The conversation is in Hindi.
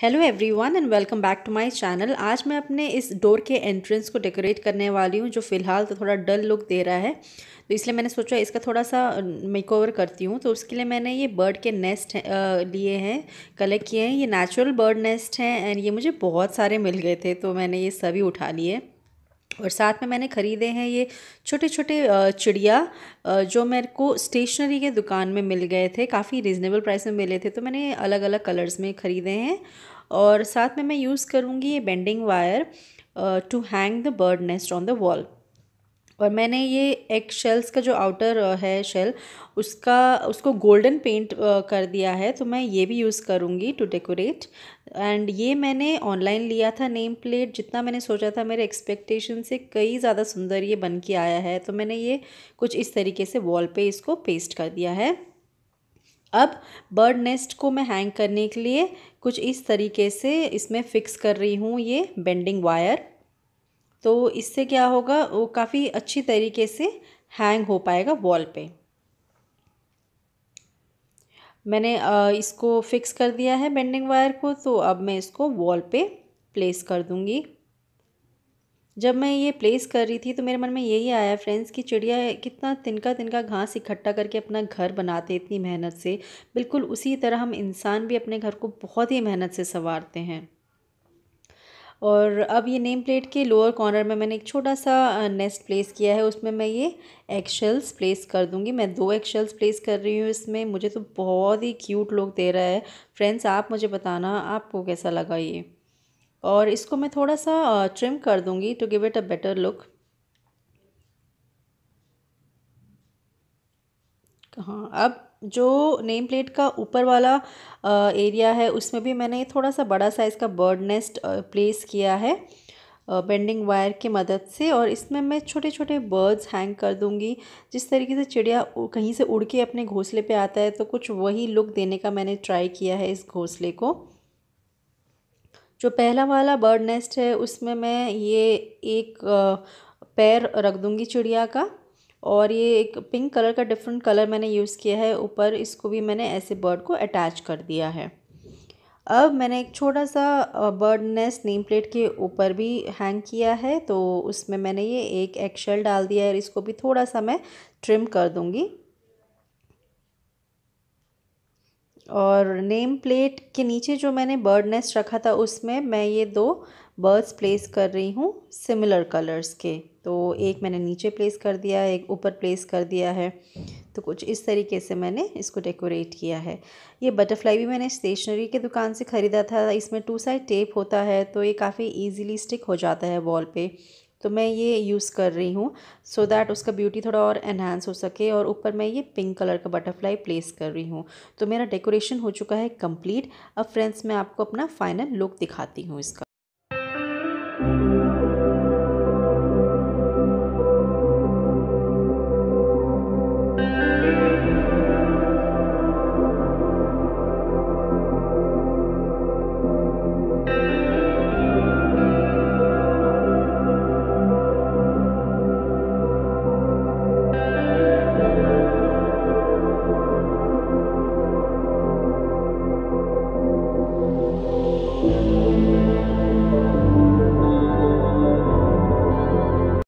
hello everyone and welcome back to my channel आज मैं अपने इस डोर के एंट्रेंस को डेकोरेट करने वाली हूँ जो फ़िलहाल तो थोड़ा डल लुक दे रहा है तो इसलिए मैंने सोचा इसका थोड़ा सा मेकओवर करती हूँ तो उसके लिए मैंने ये बर्ड के नेस्ट लिए हैं कलेक्ट किए हैं ये नेचुरल बर्ड नेस्ट हैं एंड ये मुझे बहुत सारे मिल गए थे तो मैंने ये सभी उठा लिए और साथ में मैंने ख़रीदे हैं ये छोटे छोटे चिड़िया जो मेरे को स्टेशनरी के दुकान में मिल गए थे काफ़ी रिजनेबल प्राइस में मिले थे तो मैंने अलग अलग कलर्स में ख़रीदे हैं और साथ में मैं यूज़ करूँगी ये bending wire to hang the bird nest on the wall और मैंने ये एग शेल्स का जो आउटर है शेल उसका उसको गोल्डन पेंट कर दिया है तो मैं ये भी यूज़ करूँगी टू डेकोरेट एंड ये मैंने ऑनलाइन लिया था नेम प्लेट जितना मैंने सोचा था मेरे एक्सपेक्टेशन से कई ज़्यादा सुंदर ये बन के आया है तो मैंने ये कुछ इस तरीके से वॉल पे इसको पेस्ट कर दिया है अब बर्ड नेस्ट को मैं हैंग करने के लिए कुछ इस तरीके से इसमें फ़िक्स कर रही हूँ ये बेंडिंग वायर तो इससे क्या होगा वो काफ़ी अच्छी तरीके से हैंग हो पाएगा वॉल पे मैंने इसको फिक्स कर दिया है बेंडिंग वायर को तो अब मैं इसको वॉल पे प्लेस कर दूँगी जब मैं ये प्लेस कर रही थी तो मेरे मन में यही आया फ्रेंड्स कि चिड़िया कितना तिनका तिनका घास इकट्ठा करके अपना घर बनाते इतनी मेहनत से बिल्कुल उसी तरह हम इंसान भी अपने घर को बहुत ही मेहनत से संवारते हैं और अब ये नेम प्लेट के लोअर कॉर्नर में मैंने एक छोटा सा नेस्ट प्लेस किया है उसमें मैं ये एग शेल्स प्लेस कर दूँगी मैं दो एग शेल्स प्लेस कर रही हूँ इसमें मुझे तो बहुत ही क्यूट लुक दे रहा है फ्रेंड्स आप मुझे बताना आपको कैसा लगा ये और इसको मैं थोड़ा सा ट्रिम कर दूँगी to give it a better look हाँ अब जो नेम प्लेट का ऊपर वाला आ, एरिया है उसमें भी मैंने थोड़ा सा बड़ा साइज़ का बर्ड नेस्ट प्लेस किया है बेंडिंग वायर की मदद से और इसमें मैं छोटे छोटे बर्ड्स हैंग कर दूंगी जिस तरीके से चिड़िया कहीं से उड़ के अपने घोंसले पे आता है तो कुछ वही लुक देने का मैंने ट्राई किया है इस घोंसले को जो पहला वाला बर्ड नेस्ट है उसमें मैं ये एक पैर रख दूंगी चिड़िया का और ये एक पिंक कलर का डिफरेंट कलर मैंने यूज़ किया है ऊपर इसको भी मैंने ऐसे बर्ड को अटैच कर दिया है अब मैंने एक छोटा सा बर्ड नेस्ट नेम प्लेट के ऊपर भी हैंग किया है तो उसमें मैंने ये एक एक्शल डाल दिया है और इसको भी थोड़ा सा मैं ट्रिम कर दूँगी और नेम प्लेट के नीचे जो मैंने बर्ड नेस्ट रखा था उसमें मैं ये दो बर्ड्स प्लेस कर रही हूँ सिमिलर कलर्स के तो एक मैंने नीचे प्लेस कर दिया है एक ऊपर प्लेस कर दिया है तो कुछ इस तरीके से मैंने इसको डेकोरेट किया है ये बटरफ्लाई भी मैंने स्टेशनरी के दुकान से ख़रीदा था इसमें टू साइड टेप होता है तो ये काफ़ी ईजीली स्टिक हो जाता है वॉल पर तो मैं ये यूज़ कर रही हूँ सो so दैट उसका ब्यूटी थोड़ा और एनहांस हो सके और ऊपर मैं ये पिंक कलर का बटरफ्लाई प्लेस कर रही हूँ तो मेरा डेकोरेशन हो चुका है कंप्लीट अब फ्रेंड्स मैं आपको अपना फाइनल लुक दिखाती हूँ इसका